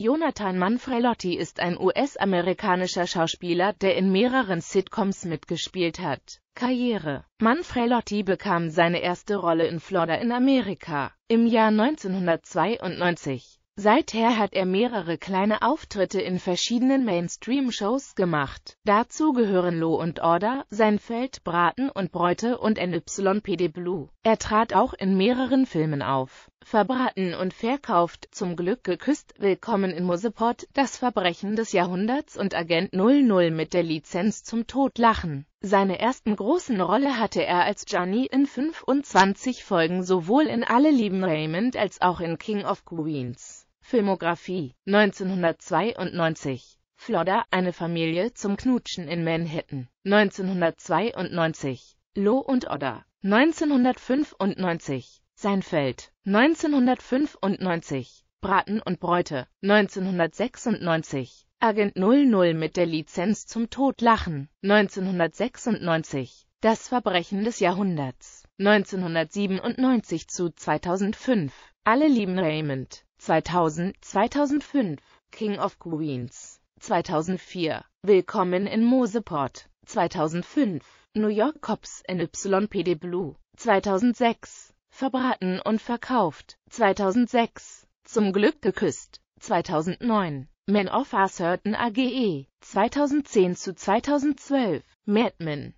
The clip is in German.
Jonathan Manfrelotti ist ein US-amerikanischer Schauspieler, der in mehreren Sitcoms mitgespielt hat. Karriere Manfrelotti bekam seine erste Rolle in Florida in Amerika im Jahr 1992. Seither hat er mehrere kleine Auftritte in verschiedenen Mainstream-Shows gemacht. Dazu gehören Law and Order, Seinfeld, Braten und Bräute und NYPD Blue. Er trat auch in mehreren Filmen auf. Verbraten und verkauft, zum Glück geküsst, Willkommen in Musepot, das Verbrechen des Jahrhunderts und Agent 00 mit der Lizenz zum Tod lachen. Seine ersten großen Rolle hatte er als Johnny in 25 Folgen sowohl in Alle lieben Raymond als auch in King of Queens. Filmografie 1992 Flodder, eine Familie zum Knutschen in Manhattan 1992 Loh und Odder 1995 Seinfeld 1995 Braten und Bräute 1996 Agent 00 mit der Lizenz zum Todlachen 1996 Das Verbrechen des Jahrhunderts 1997 zu 2005 Alle lieben Raymond 2000, 2005, King of Queens, 2004, Willkommen in Moseport, 2005, New York Cops in YPD Blue, 2006, Verbraten und verkauft, 2006, Zum Glück geküsst, 2009, Men of Asserten AGE, 2010 zu 2012, Madmen,